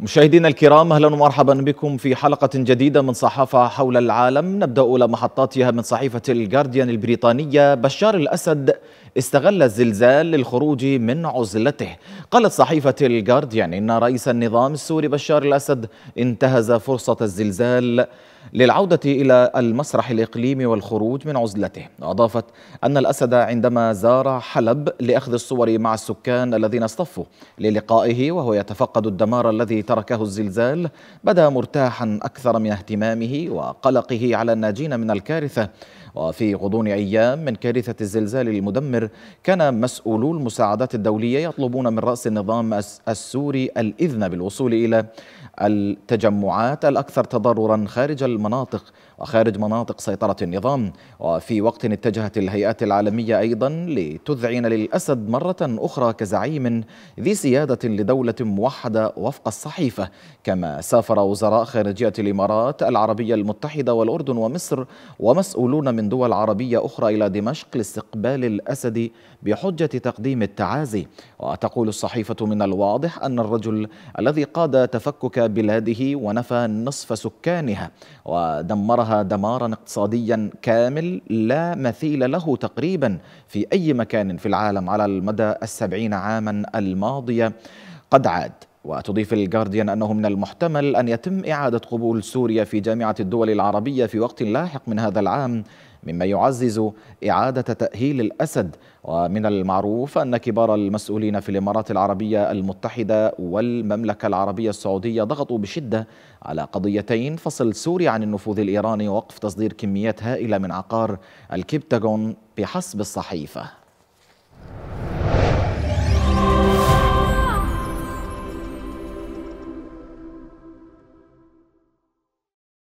مشاهدينا الكرام اهلا ومرحبا بكم في حلقه جديده من صحافه حول العالم نبدا اولى محطاتها من صحيفه الجارديان البريطانيه بشار الاسد استغل الزلزال للخروج من عزلته قالت صحيفة الجارديان إن رئيس النظام السوري بشار الأسد انتهز فرصة الزلزال للعودة إلى المسرح الإقليمي والخروج من عزلته أضافت أن الأسد عندما زار حلب لأخذ الصور مع السكان الذين اصطفوا للقائه وهو يتفقد الدمار الذي تركه الزلزال بدا مرتاحا أكثر من اهتمامه وقلقه على الناجين من الكارثة وفي غضون أيام من كارثة الزلزال المدمر كان مسؤولو المساعدات الدولية يطلبون من رأس النظام السوري الإذن بالوصول إلى التجمعات الأكثر تضررا خارج المناطق وخارج مناطق سيطرة النظام وفي وقت اتجهت الهيئات العالمية أيضا لتذعن للأسد مرة أخرى كزعيم ذي سيادة لدولة موحدة وفق الصحيفة كما سافر وزراء خارجية الإمارات العربية المتحدة والأردن ومصر ومسؤولون من من دول عربية أخرى إلى دمشق لاستقبال الأسد بحجة تقديم التعازي وتقول الصحيفة من الواضح أن الرجل الذي قاد تفكك بلاده ونفى نصف سكانها ودمرها دمارا اقتصاديا كامل لا مثيل له تقريبا في أي مكان في العالم على المدى السبعين عاما الماضية قد عاد وتضيف الجارديان أنه من المحتمل أن يتم إعادة قبول سوريا في جامعة الدول العربية في وقت لاحق من هذا العام مما يعزز إعادة تأهيل الأسد ومن المعروف أن كبار المسؤولين في الإمارات العربية المتحدة والمملكة العربية السعودية ضغطوا بشدة على قضيتين فصل سوريا عن النفوذ الإيراني ووقف تصدير كميات هائلة من عقار الكبتاغون بحسب الصحيفة